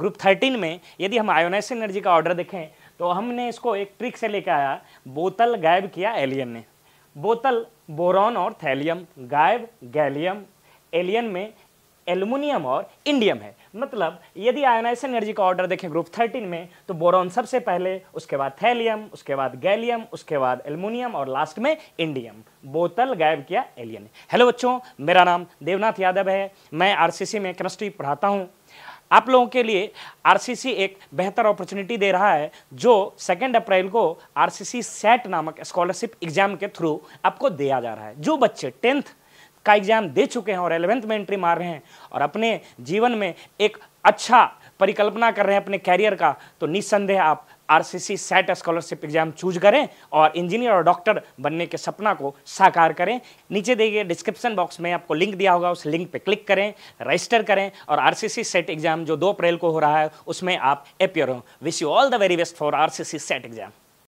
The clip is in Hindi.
ग्रुप थर्टीन में यदि हम आयोनाइस एनर्जी का ऑर्डर देखें तो हमने इसको एक ट्रिक से लेकर आया बोतल गायब किया एलियन ने बोतल बोरॉन और थैलियम गायब गैलियम एलियन में एल्युमिनियम और इंडियम है मतलब यदि आयोनाइजेशन एनर्जी का ऑर्डर देखें ग्रुप 13 में तो बोरॉन सबसे पहले उसके बाद थैलियम उसके बाद गैलियम उसके बाद एल्युमिनियम और लास्ट में इंडियम बोतल गायब किया एलियन हेलो बच्चों मेरा नाम देवनाथ यादव है मैं आर में केमिस्ट्री पढ़ाता हूँ आप लोगों के लिए आर एक बेहतर अपॉर्चुनिटी दे रहा है जो सेकेंड अप्रैल को आर सेट नामक स्कॉलरशिप एग्जाम के थ्रू आपको दिया जा रहा है जो बच्चे टेंथ का एग्ज़ाम दे चुके हैं और एलेवेंथ में एंट्री मार रहे हैं और अपने जीवन में एक अच्छा परिकल्पना कर रहे हैं अपने कैरियर का तो निस्संदेह आप RCC set scholarship exam choose करें और इंजीनियर और डॉक्टर बनने के सपना को साकार करें नीचे देखिए डिस्क्रिप्शन बॉक्स में आपको लिंक दिया होगा उस लिंक पर क्लिक करें रजिस्टर करें और आरसीसी सेट एग्जाम जो दो अप्रैल को हो रहा है उसमें आप एपियर हो wish you all the very best for RCC set exam